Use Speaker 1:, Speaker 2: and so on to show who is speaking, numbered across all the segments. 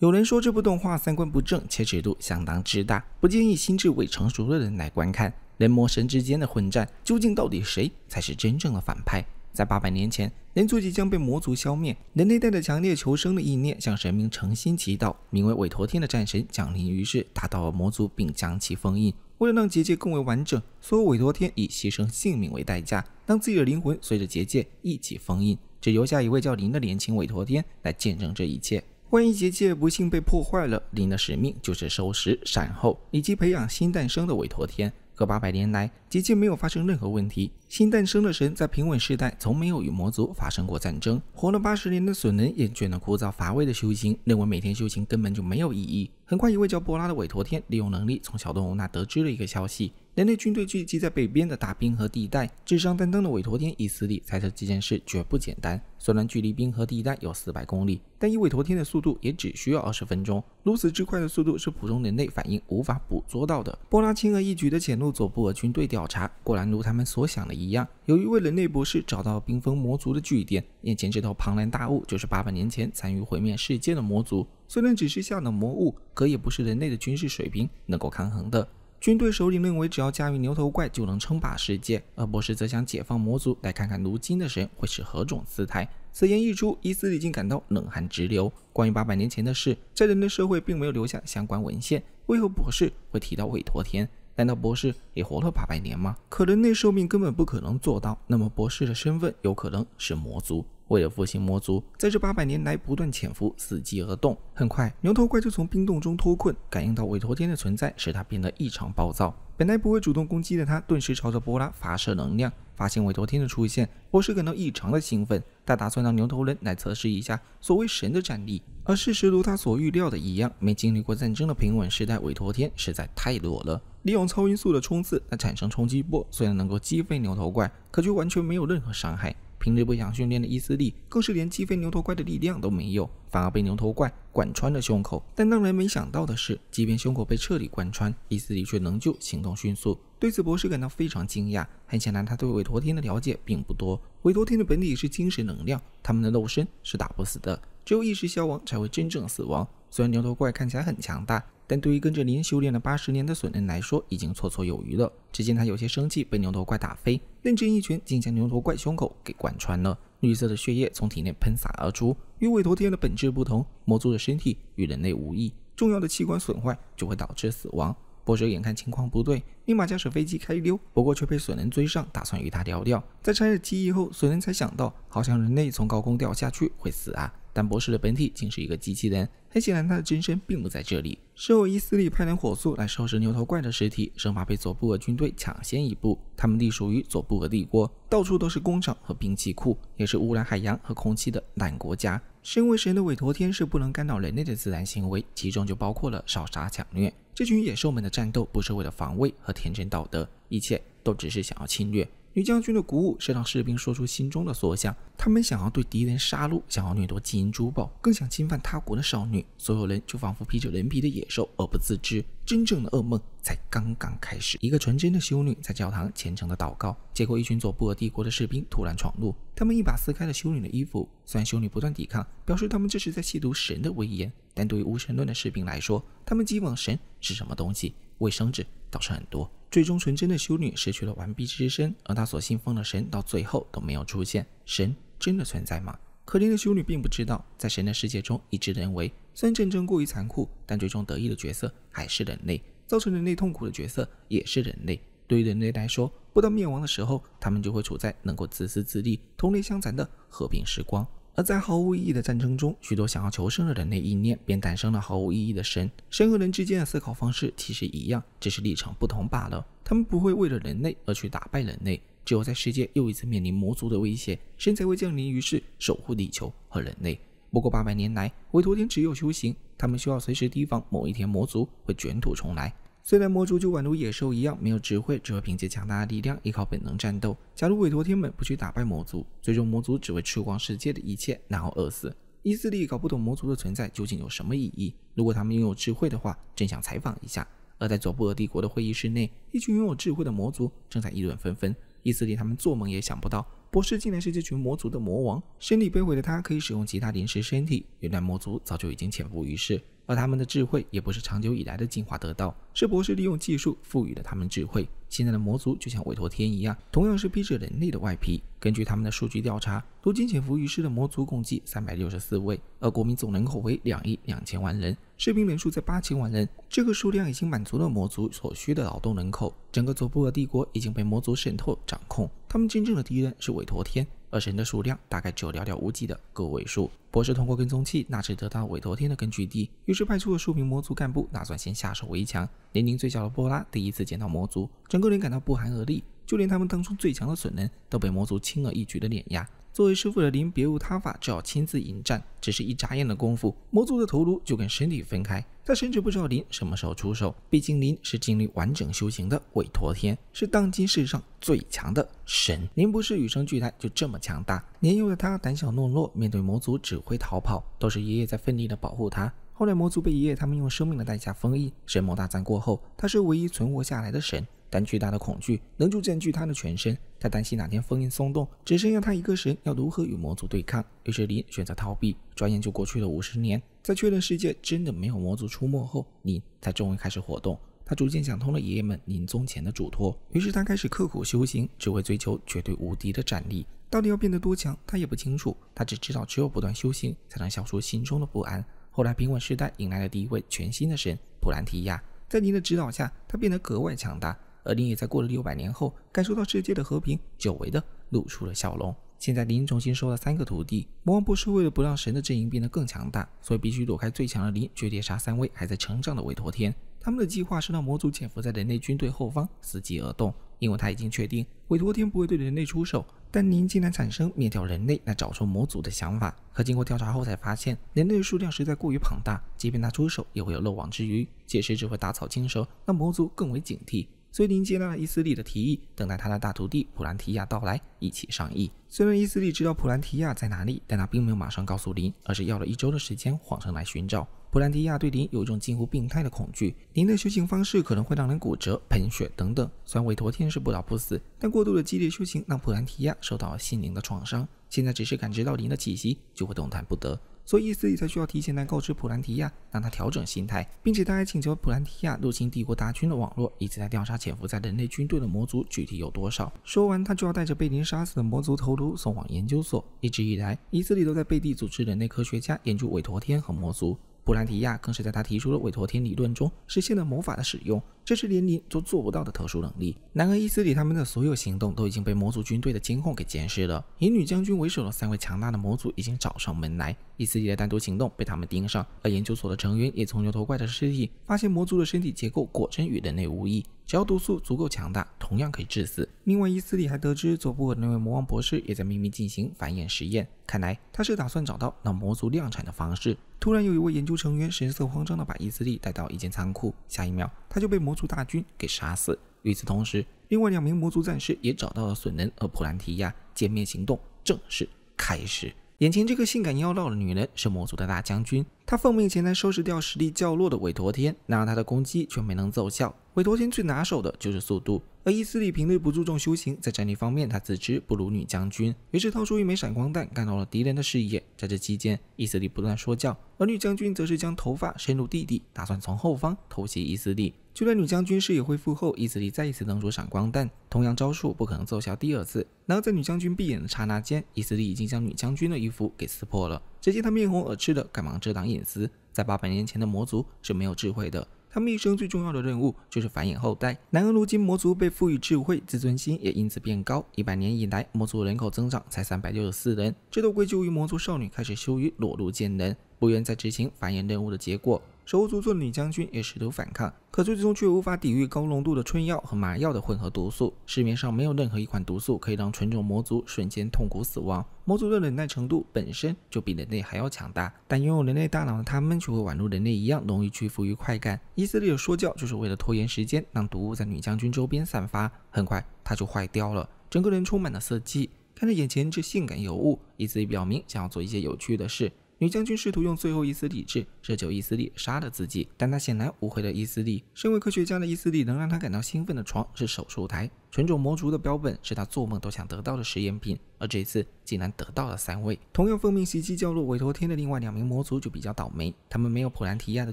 Speaker 1: 有人说这部动画三观不正且尺度相当之大，不建议心智未成熟的人来观看。人魔神之间的混战，究竟到底谁才是真正的反派？在八百年前，人族即将被魔族消灭，人类带着强烈求生的意念向神明诚心祈祷。名为委托天的战神降临，于是打倒了魔族并将其封印。为了让结界更为完整，所有委托天以牺牲性命为代价，让自己的灵魂随着结界一起封印，只留下一位叫林的年轻委托天来见证这一切。万一结界不幸被破坏了，您的使命就是收拾善后以及培养新诞生的委托天。可八百年来，结界没有发生任何问题。新诞生的神在平稳世代从没有与魔族发生过战争。活了八十年的损人厌倦了枯燥乏味的修行，认为每天修行根本就没有意义。很快，一位叫波拉的委托天利用能力从小动物那得知了一个消息。人类军队聚集在北边的大冰河地带，智商担当的韦陀天以实里猜测这件事绝不简单。虽然距离冰河地带有四百公里，但以韦陀天的速度也只需要二十分钟。如此之快的速度是普通人类反应无法捕捉到的。波拉轻而易举地潜入佐布尔军队调查，果然如他们所想的一样。由于人类博士找到冰封魔族的据点，眼前这头庞然大物就是八百年前参与毁灭世界的魔族。虽然只是像的魔物，可也不是人类的军事水平能够抗衡的。军队首领认为，只要驾驭牛头怪就能称霸世界，而博士则想解放魔族，来看看如今的神会是何种姿态。此言一出，伊斯已经感到冷汗直流。关于八百年前的事，在人类社会并没有留下相关文献，为何博士会提到韦陀天？难道博士也活了八百年吗？可人类寿命根本不可能做到。那么，博士的身份有可能是魔族？为了复兴魔族，在这八百年来不断潜伏，伺机而动。很快，牛头怪就从冰洞中脱困，感应到委托天的存在，使他变得异常暴躁。本来不会主动攻击的他，顿时朝着波拉发射能量。发现委托天的出现，博士感到异常的兴奋，他打算让牛头人来测试一下所谓神的战力。而事实如他所预料的一样，没经历过战争的平稳时代，委托天实在太弱了。利用超音速的冲刺来产生冲击波，虽然能够击飞牛头怪，可却完全没有任何伤害。平日不想训练的伊斯利，更是连击飞牛头怪的力量都没有，反而被牛头怪贯穿了胸口。但让人没想到的是，即便胸口被彻底贯穿，伊斯利却仍旧行动迅速。对此，博士感到非常惊讶。很显然，他对韦陀天的了解并不多。韦陀天的本体是精神能量，他们的肉身是打不死的，只有意识消亡才会真正死亡。虽然牛头怪看起来很强大。但对于跟着林修炼了八十年的隼人来说，已经绰绰有余了。只见他有些生气，被牛头怪打飞，认真一拳竟将牛头怪胸口给贯穿了，绿色的血液从体内喷洒而出。与委托天的本质不同，魔族的身体与人类无异，重要的器官损坏就会导致死亡。博士眼看情况不对，立马驾驶飞机开溜，不过却被隼人追上，打算与他聊聊。在拆了记忆后，隼人才想到，好像人类从高空掉下去会死啊，但博士的本体竟是一个机器人。很显然，他的真身并不在这里。事后，伊斯利派人火速来收拾牛头怪的尸体，生怕被佐布俄军队抢先一步。他们隶属于佐布俄帝国，到处都是工厂和兵器库，也是污染海洋和空气的烂国家。身为神的委托天使，不能干扰人类的自然行为，其中就包括了烧杀抢掠。这群野兽们的战斗，不是为了防卫和天真道德，一切都只是想要侵略。女将军的鼓舞是让士兵说出心中的所想，他们想要对敌人杀戮，想要掠夺金银珠宝，更想侵犯他国的少女。所有人就仿佛披着人皮的野兽，而不自知，真正的噩梦才刚刚开始。一个纯真的修女在教堂虔诚的祷告，结果一群左布尔帝国的士兵突然闯入，他们一把撕开了修女的衣服。虽然修女不断抵抗，表示他们这是在亵渎神的威严，但对于无神论的士兵来说，他们讥讽神是什么东西？卫生纸倒是很多。最终，纯真的修女失去了完璧之身，而她所信奉的神到最后都没有出现。神真的存在吗？可怜的修女并不知道，在神的世界中，一直认为虽然战争过于残酷，但最终得意的角色还是人类，造成人类痛苦的角色也是人类。对于人类来说，不到灭亡的时候，他们就会处在能够自私自利、同类相残的和平时光。而在毫无意义的战争中，许多想要求生的人类意念便诞生了毫无意义的神。神和人之间的思考方式其实一样，只是立场不同罢了。他们不会为了人类而去打败人类。只有在世界又一次面临魔族的威胁，神才会降临，于世，守护地球和人类。不过八百年来，韦陀天只有修行，他们需要随时提防某一天魔族会卷土重来。虽然魔族就宛如野兽一样，没有智慧，只会凭借强大的力量，依靠本能战斗。假如委托天们不去打败魔族，最终魔族只会吃光世界的一切，然后饿死。伊斯利搞不懂魔族的存在究竟有什么意义。如果他们拥有智慧的话，真想采访一下。而在佐布尔帝国的会议室内，一群拥有智慧的魔族正在议论纷纷。伊斯利他们做梦也想不到，博士竟然是这群魔族的魔王。身体被毁的他可以使用其他临时身体，原来魔族早就已经潜伏于世。而他们的智慧也不是长久以来的进化得到，是博士利用技术赋予了他们智慧。现在的魔族就像韦陀天一样，同样是披着人类的外皮。根据他们的数据调查，如今潜伏于世的魔族共计三百六十四位，而国民总人口为两亿两千万人，士兵人数在八千万人。这个数量已经满足了魔族所需的劳动人口。整个佐布尔帝国已经被魔族渗透掌控，他们真正的敌人是韦陀天。而神的数量大概只有寥寥无几的个位数。博士通过跟踪器，那只得到委托天的根据地，于是派出了数名魔族干部，打算先下手为强。年龄最小的波拉第一次见到魔族，整个人感到不寒而栗，就连他们当初最强的损人，都被魔族轻而易举的碾压。作为师父的林，别无他法，只好亲自迎战。只是一眨眼的功夫，魔族的头颅就跟身体分开。他甚至不知道林什么时候出手，毕竟林是经历完整修行的，韦陀天是当今世上最强的神。林不是与生俱来就这么强大。年幼的他胆小懦弱，面对魔族只会逃跑，都是爷爷在奋力的保护他。后来魔族被爷爷他们用生命的代价封印。神魔大战过后，他是唯一存活下来的神。但巨大的恐惧能逐渐据他的全身，他担心哪天封印松动，只剩下他一个神，要如何与魔族对抗？于是林选择逃避。转眼就过去了五十年，在确认世界真的没有魔族出没后，林才终于开始活动。他逐渐想通了爷爷们临终前的嘱托，于是他开始刻苦修行，只为追求绝对无敌的战力。到底要变得多强，他也不清楚。他只知道，只有不断修行，才能消除心中的不安。后来平稳时代迎来了第一位全新的神普兰提亚，在林的指导下，他变得格外强大。而林也在过了六百年后，感受到世界的和平，久违的露出了笑容。现在，林重新收了三个徒弟。魔王不是为了不让神的阵营变得更强大，所以必须躲开最强的林，决猎杀三位还在成长的韦陀天。他们的计划是让魔族潜伏在人类军队后方，伺机而动。因为他已经确定韦陀天不会对人类出手，但林竟然产生灭掉人类来找出魔族的想法。可经过调查后才发现，人类的数量实在过于庞大，即便他出手，也会有漏网之鱼。届时只会打草惊蛇，让魔族更为警惕。所以林接纳了伊斯利的提议，等待他的大徒弟普兰提亚到来，一起商议。虽然伊斯利知道普兰提亚在哪里，但他并没有马上告诉林，而是要了一周的时间，谎称来寻找。普兰提亚对林有一种近乎病态的恐惧，林的修行方式可能会让人骨折、喷血等等。虽然委托天是不老不死，但过度的激烈修行让普兰提亚受到了心灵的创伤，现在只是感知到林的气息就会动弹不得。所以，伊斯里才需要提前来告知普兰提亚，让他调整心态，并且他还请求普兰提亚入侵帝国大军的网络，以及来调查潜伏在人类军队的魔族具体有多少。说完，他就要带着被您杀死的魔族头颅送往研究所。一直以来，伊斯里都在背地组织人类科学家研究韦陀天和魔族。布兰迪亚更是在他提出的委托天理论中实现了魔法的使用，这是连您都做不到的特殊能力。然而，伊斯里他们的所有行动都已经被魔族军队的监控给监视了。以女将军为首的三位强大的魔族已经找上门来，伊斯里的单独行动被他们盯上，而研究所的成员也从牛头怪的尸体发现魔族的身体结构果真与人类无异。只要毒素足够强大，同样可以致死。另外，伊斯利还得知佐布尔那位魔王博士也在秘密进行繁衍实验，看来他是打算找到让魔族量产的方式。突然，有一位研究成员神色慌张地把伊斯利带到一间仓库，下一秒他就被魔族大军给杀死。与此同时，另外两名魔族战士也找到了损人和普兰提亚，歼灭行动正式开始。眼前这个性感妖娆的女人是魔族的大将军。他奉命前来收拾掉实力较弱的韦陀天，然而他的攻击却没能奏效。韦陀天最拿手的就是速度，而伊斯里平日不注重修行，在战力方面他自知不如女将军，于是掏出一枚闪光弹，干到了敌人的视野。在这期间，伊斯里不断说教，而女将军则是将头发深入地底，打算从后方偷袭伊斯里。就在女将军视野恢复后，伊兹丽再一次登出闪光弹，同样招数不可能奏效第二次。然而，在女将军闭眼的刹那间，伊兹丽已经将女将军的衣服给撕破了。只见她面红耳赤的赶忙遮挡隐私。在八百年前的魔族是没有智慧的，他们一生最重要的任务就是繁衍后代。然而，如今魔族被赋予智慧，自尊心也因此变高。一百年以来，魔族人口增长才三百六十四人，这都归咎于魔族少女开始羞于裸露见人。不愿再执行繁衍任务的结果，手足座女将军也试图反抗，可最终却无法抵御高浓度的春药和麻药的混合毒素。市面上没有任何一款毒素可以让纯种魔族瞬间痛苦死亡。魔族的忍耐程度本身就比人类还要强大，但拥有人类大脑的他们却会宛如人类一样，容易屈服于快感。伊色利的说教就是为了拖延时间，让毒物在女将军周边散发。很快，它就坏掉了，整个人充满了色气。看着眼前这性感尤物，伊色利表明想要做一些有趣的事。女将军试图用最后一丝理智这就伊丝利，杀了自己，但她显然误会了伊丝利。身为科学家的伊丝利，能让她感到兴奋的床是手术台，纯种魔族的标本是她做梦都想得到的实验品，而这次竟然得到了三位。同样奉命袭击降落委托天的另外两名魔族就比较倒霉，他们没有普兰提亚的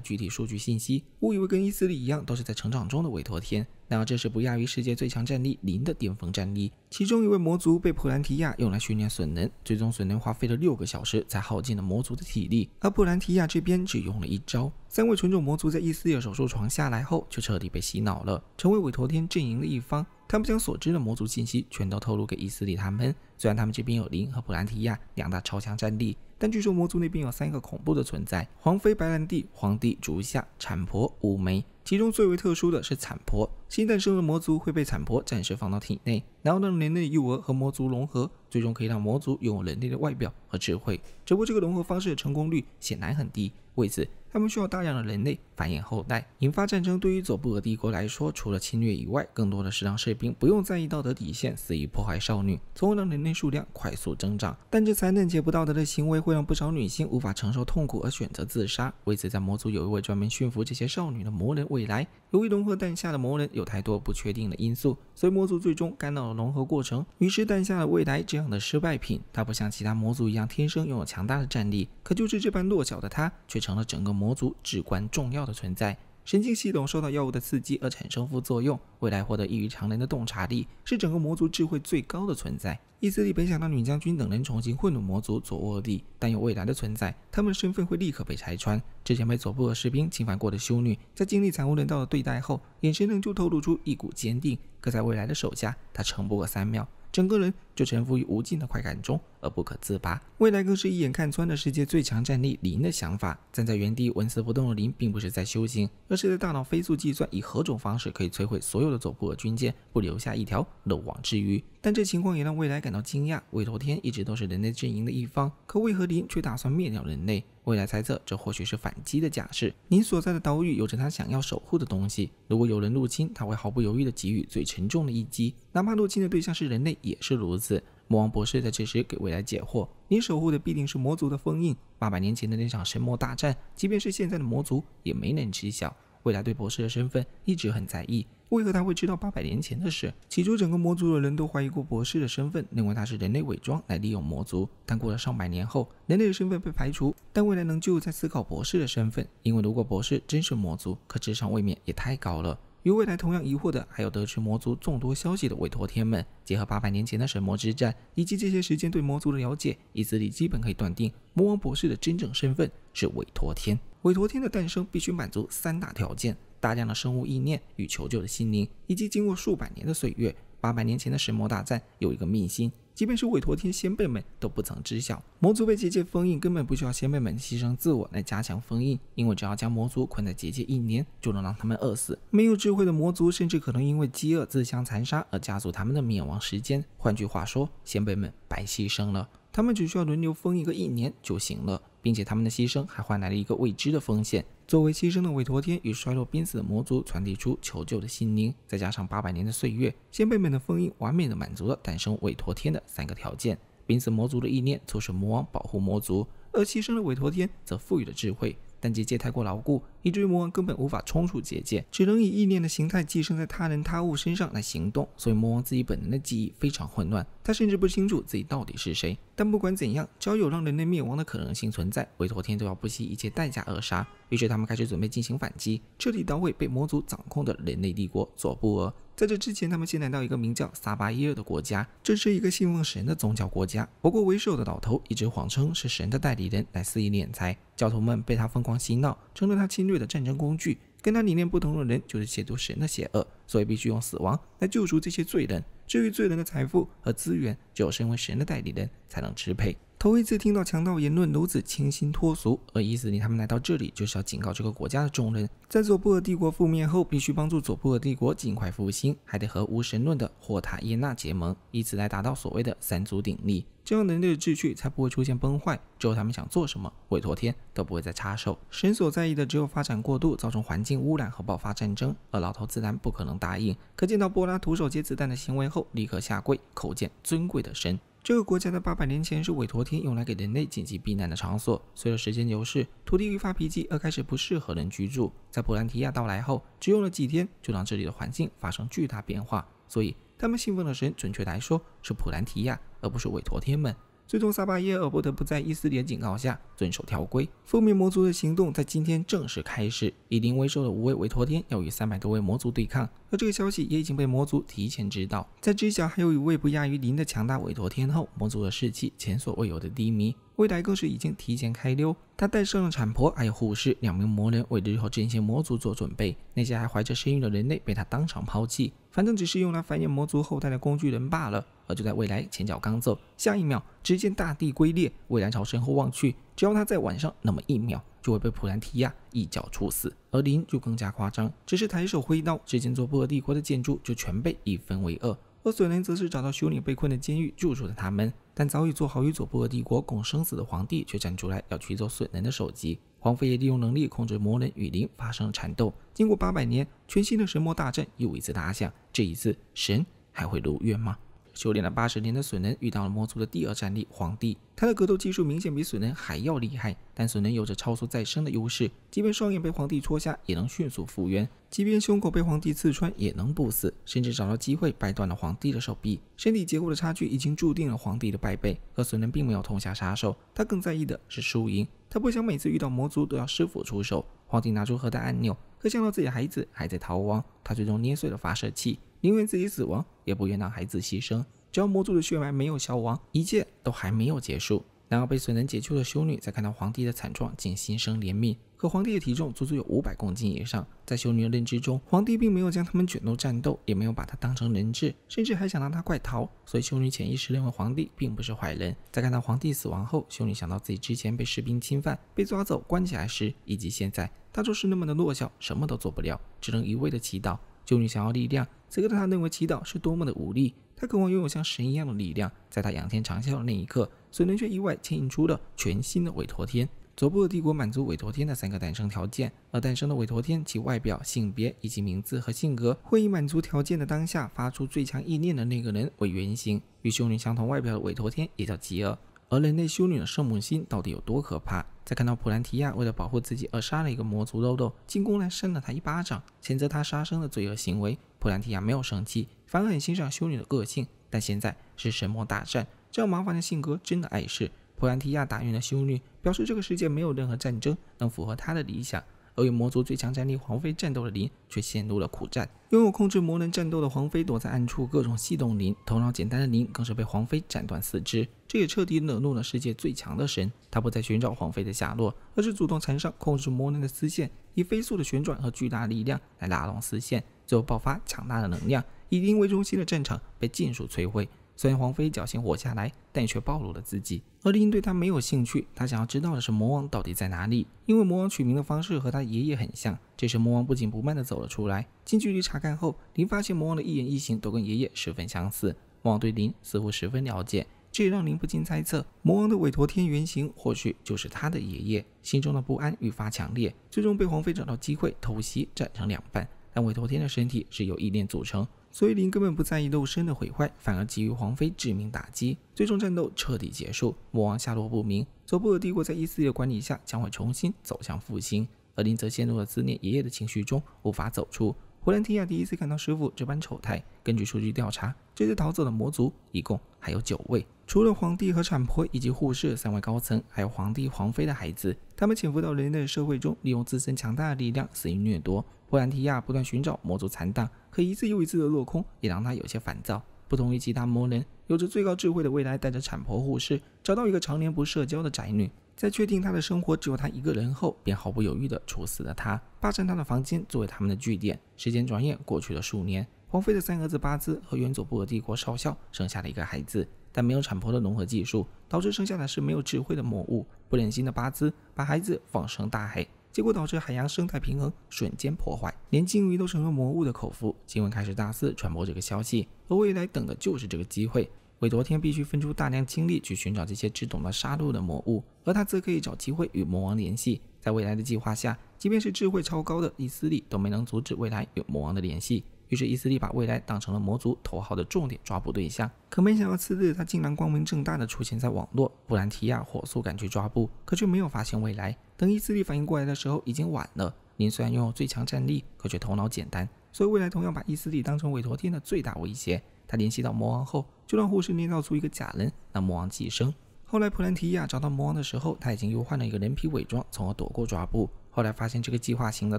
Speaker 1: 具体数据信息，误以为跟伊丝利一样都是在成长中的委托天。然而这是不亚于世界最强战力零的巅峰战力。其中一位魔族被普兰提亚用来训练损能，最终损能花费了六个小时才耗尽了魔族的体力。而普兰提亚这边只用了一招。三位纯种魔族在伊斯尔手术床下来后，就彻底被洗脑了，成为委托天阵营的一方。他们将所知的魔族信息全都透露给伊斯里他们。虽然他们这边有零和普兰提亚两大超强战力，但据说魔族那边有三个恐怖的存在：皇妃白兰蒂、皇帝竹下产婆五梅。其中最为特殊的是惨婆，新诞生的魔族会被惨婆暂时放到体内，然后让人类幼儿和魔族融合，最终可以让魔族拥有人类的外表和智慧。只不过这个融合方式的成功率显然很低。为此，他们需要大量的人类繁衍后代，引发战争。对于佐布尔帝国来说，除了侵略以外，更多的是让士兵不用在意道德底线，肆意破坏少女，从而让人类数量快速增长。但这残忍且不道德的行为会让不少女性无法承受痛苦而选择自杀。为此，在魔族有一位专门驯服这些少女的魔人未来。由于融合诞下的魔人有太多不确定的因素，所以魔族最终干扰了融合过程，于是诞下了未来这样的失败品。他不像其他魔族一样天生拥有强大的战力，可就是这般弱小的他却。成了整个魔族至关重要的存在。神经系统受到药物的刺激而产生副作用，未来获得异于常人的洞察力，是整个魔族智慧最高的存在。伊瑟利本想让女将军等人重新混入魔族左沃地，但有未来的存在，他们的身份会立刻被拆穿。之前被佐布尔士兵侵犯过的修女，在经历惨无人道的对待后，眼神中就透露出一股坚定。可在未来的手下，她撑不过三秒，整个人。就沉浮于无尽的快感中而不可自拔。未来更是一眼看穿了世界最强战力林的想法。站在原地纹丝不动的林，并不是在修行，而是在大脑飞速计算，以何种方式可以摧毁所有的走步和军舰，不留下一条漏网之鱼。但这情况也让未来感到惊讶。未头天一直都是人类阵营的一方，可为何林却打算灭掉人类？未来猜测，这或许是反击的架势。林所在的岛屿有着他想要守护的东西，如果有人入侵，他会毫不犹豫地给予最沉重的一击，哪怕入侵的对象是人类，也是如此。魔王博士在这时给未来解惑：“你守护的必定是魔族的封印。八百年前的那场神魔大战，即便是现在的魔族也没能知晓。”未来对博士的身份一直很在意，为何他会知道八百年前的事？起初，整个魔族的人都怀疑过博士的身份，认为他是人类伪装来利用魔族。但过了上百年后，人类的身份被排除，但未来仍旧在思考博士的身份，因为如果博士真是魔族，可智商未免也太高了。与未来同样疑惑的，还有得知魔族众多消息的委托天们。结合八百年前的神魔之战，以及这些时间对魔族的了解，以此里基本可以断定，魔王博士的真正身份是委托天。委托天的诞生必须满足三大条件：大量的生物意念与求救的心灵，以及经过数百年的岁月。八百年前的神魔大战有一个命星。即便是委托天先辈们都不曾知晓，魔族被结界封印根本不需要先辈们牺牲自我来加强封印，因为只要将魔族困在结界一年，就能让他们饿死。没有智慧的魔族甚至可能因为饥饿自相残杀而加速他们的灭亡时间。换句话说，先辈们白牺牲了，他们只需要轮流封印个一年就行了，并且他们的牺牲还换来了一个未知的风险。作为牺牲的韦陀天与衰落濒死的魔族传递出求救的心灵，再加上八百年的岁月，先辈们的封印完美的满足了诞生韦陀天的三个条件。濒死魔族的意念促使魔王保护魔族，而牺牲的韦陀天则赋予了智慧。但结界太过牢固，以至于魔王根本无法冲出结界，只能以意念的形态寄生在他人他物身上来行动。所以魔王自己本能的记忆非常混乱，他甚至不清楚自己到底是谁。但不管怎样，只要有让人类灭亡的可能性存在，韦托天都要不惜一切代价扼杀。于是他们开始准备进行反击，彻底捣毁被魔族掌控的人类帝国佐布尔。在这之前，他们先来到一个名叫萨巴耶尔的国家，这是一个信奉神的宗教国家。不过为首的老头一直谎称是神的代理人，来肆意敛财。教徒们被他疯狂洗脑，成了他侵略的战争工具。跟他理念不同的人，就是亵渎神的邪恶，所以必须用死亡来救赎这些罪人。至于罪人的财富和资源，只有身为神的代理人才能支配。头一次听到强盗言论如此清新脱俗，而伊泽里他们来到这里就是要警告这个国家的众人，在佐布尔帝国覆灭后，必须帮助佐布尔帝国尽快复兴，还得和无神论的霍塔耶纳结盟，以此来达到所谓的三足鼎立，这样人类的秩序才不会出现崩坏。之后他们想做什么，委托天都不会再插手。神所在意的只有发展过度造成环境污染和爆发战争，而老头自然不可能答应。可见到波拉徒手接子弹的行为后，立刻下跪叩见尊贵的神。这个国家的八百年前是韦陀天用来给人类紧急避难的场所。随着时间流逝，土地愈发贫瘠而开始不适合人居住。在普兰提亚到来后，只用了几天就让这里的环境发生巨大变化。所以他们信奉的神，准确来说是普兰提亚，而不是韦陀天们。最终，萨巴耶尔不得不在一丝点警告下遵守条规。覆灭魔族的行动在今天正式开始。以灵为首的五位委托天要与三百多位魔族对抗，而这个消息也已经被魔族提前知道。在知晓还有一位不亚于灵的强大委托天后，魔族的士气前所未有的低迷。未来更是已经提前开溜，他带上了产婆还有护士两名魔人，为日后这些魔族做准备。那些还怀着身孕的人类被他当场抛弃，反正只是用来繁衍魔族后代的工具人罢了。而就在未来前脚刚走，下一秒只见大地龟裂。未来朝身后望去，只要他在晚上那么一秒，就会被普兰提亚一脚处死。而林就更加夸张，只是抬手挥刀，只见做不列帝国的建筑就全被一分为二。而隼人则是找到修女被困的监狱救出了他们，但早已做好与佐伯帝国共生死的皇帝却站出来要取走隼人的首级。皇妃也利用能力控制魔人与灵发生了缠斗。经过八百年，全新的神魔大战又一次打响。这一次，神还会如愿吗？修炼了八十年的隼人遇到了魔族的第二战力皇帝，他的格斗技术明显比隼人还要厉害，但隼人有着超速再生的优势，即便双眼被皇帝戳瞎也能迅速复原，即便胸口被皇帝刺穿也能不死，甚至找到机会掰断了皇帝的手臂。身体结构的差距已经注定了皇帝的败北，可隼人并没有痛下杀手，他更在意的是输赢，他不想每次遇到魔族都要师傅出手。皇帝拿出核弹按钮，可想到自己的孩子还在逃亡，他最终捏碎了发射器。宁愿自己死亡，也不愿让孩子牺牲。只要魔族的血脉没有消亡，一切都还没有结束。然而被水能解救的修女，在看到皇帝的惨状，竟心生怜悯。可皇帝的体重足足有五百公斤以上，在修女的认知中，皇帝并没有将他们卷入战斗，也没有把他当成人质，甚至还想让他快逃。所以修女潜意识认为皇帝并不是坏人。在看到皇帝死亡后，修女想到自己之前被士兵侵犯、被抓走、关起来时，以及现在，她就是那么的弱小，什么都做不了，只能一味的祈祷。修女想要力量。此刻的他认为祈祷是多么的无力，他渴望拥有像神一样的力量。在他仰天长啸的那一刻，水灵却意外牵引出了全新的委托天。佐布的帝国满足委托天的三个诞生条件，而诞生的委托天其外表、性别以及名字和性格，会以满足条件的当下发出最强意念的那个人为原型。与修女相同外表的委托天也叫吉尔。而人类修女的圣母心到底有多可怕？在看到普兰提亚为了保护自己而杀了一个魔族肉斗，进宫来扇了他一巴掌，谴责他杀生的罪恶行为。普兰提亚没有生气，反而很欣赏修女的个性。但现在是神魔大战，这样麻烦的性格真的碍事。普兰提亚打晕了修女，表示这个世界没有任何战争能符合他的理想。而与魔族最强战力皇妃战斗的林，却陷入了苦战。拥有控制魔能战斗的皇妃躲在暗处，各种戏弄林。头脑简单的林更是被皇妃斩断四肢，这也彻底惹怒了世界最强的神。他不再寻找皇妃的下落，而是主动缠上控制魔能的丝线，以飞速的旋转和巨大力量来拉动丝线。最后爆发强大的能量，以林为中心的战场被尽数摧毁。虽然黄飞侥幸活下来，但却暴露了自己。而林对他没有兴趣，他想要知道的是魔王到底在哪里。因为魔王取名的方式和他爷爷很像。这时，魔王不紧不慢地走了出来。近距离查看后，林发现魔王的一言一行都跟爷爷十分相似。魔王对林似乎十分了解，这也让林不禁猜测，魔王的委托天原型或许就是他的爷爷。心中的不安愈发强烈，最终被黄飞找到机会偷袭，斩成两半。但韦托天的身体是由意念组成，所以林根本不在意肉身的毁坏，反而给予皇妃致命打击。最终战斗彻底结束，魔王下落不明。索布尔帝国在伊斯的管理下将会重新走向复兴，而林则陷入了思念爷爷的情绪中，无法走出。胡兰提亚第一次看到师傅这般丑态。根据数据调查，这次逃走的魔族一共还有九位，除了皇帝和产婆以及护士三位高层，还有皇帝、皇妃的孩子。他们潜伏到人类社会中，利用自身强大的力量肆意掠夺。布兰提亚不断寻找魔族残党，可一次又一次的落空，也让他有些烦躁。不同于其他魔人，有着最高智慧的未来带着产婆护士，找到一个常年不社交的宅女，在确定她的生活只有她一个人后，便毫不犹豫地处死了她，霸占她的房间作为他们的据点。时间转眼过去了数年，皇妃的三儿子巴兹和远祖布尔帝国少校生下了一个孩子，但没有产婆的融合技术，导致生下的是没有智慧的魔物。不忍心的巴兹把孩子放生大海。结果导致海洋生态平衡瞬间破坏，连鲸鱼都成了魔物的口腹。新闻开始大肆传播这个消息，而未来等的就是这个机会。韦昨天必须分出大量精力去寻找这些只懂得杀戮的魔物，而他则可以找机会与魔王联系。在未来的计划下，即便是智慧超高的伊斯利都没能阻止未来与魔王的联系。于是，伊斯利把未来当成了魔族头号的重点抓捕对象。可没想到，次日他竟然光明正大的出现在网络。普兰提亚火速赶去抓捕，可却没有发现未来。等伊斯利反应过来的时候，已经晚了。您虽然拥有最强战力，可却头脑简单，所以未来同样把伊斯利当成委托天的最大威胁。他联系到魔王后，就让护士捏造出一个假人，让魔王寄生。后来普兰提亚找到魔王的时候，他已经又换了一个人皮伪装，从而躲过抓捕。后来发现这个计划行得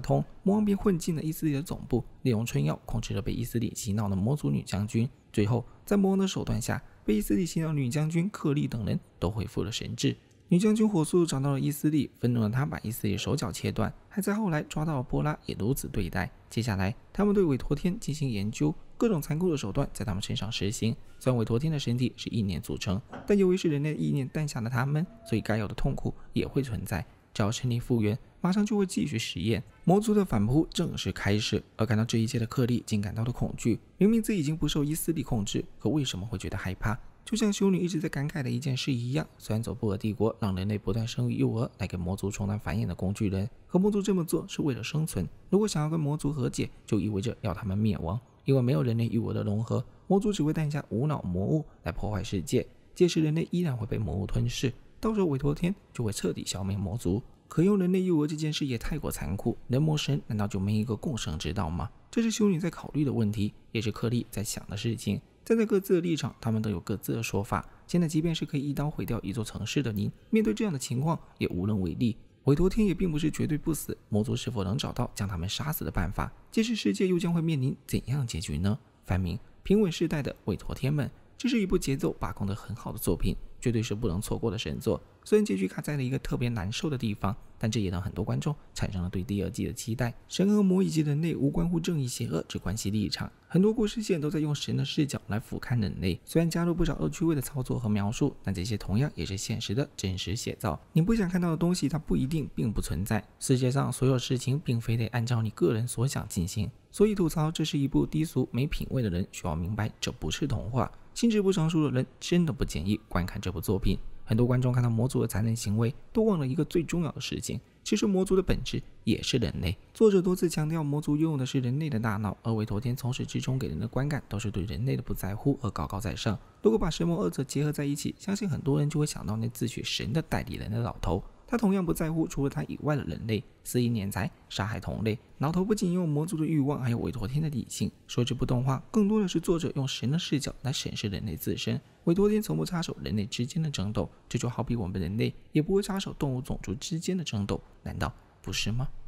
Speaker 1: 通，魔王便混进了伊斯利的总部，利用春药控制着被伊斯利洗脑的魔族女将军。最后，在魔王的手段下，被伊斯利洗脑的女将军克莉等人都恢复了神智。女将军火速找到了伊斯利，愤怒的她把伊斯利手脚切断，还在后来抓到了波拉也如此对待。接下来，他们对韦陀天进行研究，各种残酷的手段在他们身上实行。虽然韦陀天的身体是意念组成，但由于是人类意念诞下的他们，所以该有的痛苦也会存在。只要身体复原。马上就会继续实验，魔族的反扑正式开始。而感到这一切的克利，竟感到了恐惧。明明自己已经不受伊斯利控制，可为什么会觉得害怕？就像修女一直在感慨的一件事一样：，虽然佐布尔帝国让人类不断生育幼儿来给魔族充当繁衍的工具人，可魔族这么做是为了生存。如果想要跟魔族和解，就意味着要他们灭亡。因为没有人类与我的融合，魔族只会诞下无脑魔物来破坏世界。届时，人类依然会被魔物吞噬。到时候，委托天就会彻底消灭魔族。可用人类幼儿这件事也太过残酷，人魔神难道就没一个共生之道吗？这是修女在考虑的问题，也是克利在想的事情。站在各自的立场，他们都有各自的说法。现在即便是可以一刀毁掉一座城市的您，面对这样的情况也无能为力。韦陀天也并不是绝对不死，魔族是否能找到将他们杀死的办法？届时世界又将会面临怎样结局呢？范明平稳世代的韦陀天们。这是一部节奏把控的很好的作品，绝对是不能错过的神作。虽然结局卡在了一个特别难受的地方，但这也让很多观众产生了对第二季的期待。神和魔以及人类无关乎正义邪恶，只关系立场。很多故事线都在用神的视角来俯瞰人类。虽然加入不少恶趣味的操作和描述，但这些同样也是现实的真实写照。你不想看到的东西，它不一定并不存在。世界上所有事情并非得按照你个人所想进行。所以吐槽这是一部低俗没品味的人需要明白，这不是童话。心智不成熟的人真的不建议观看这部作品。很多观众看到魔族的残忍行为，都忘了一个最重要的事情：其实魔族的本质也是人类。作者多次强调魔族拥有的是人类的大脑，而韦陀天从始至终给人的观感都是对人类的不在乎和高高在上。如果把神魔二者结合在一起，相信很多人就会想到那自诩神的代理人的老头。他同样不在乎除了他以外的人类肆意敛财、杀害同类。老头不仅拥有魔族的欲望，还有韦陀天的理性。说这部动画更多的是作者用神的视角来审视人类自身。韦陀天从不插手人类之间的争斗，这就好比我们人类也不会插手动物种族之间的争斗，难道不是吗？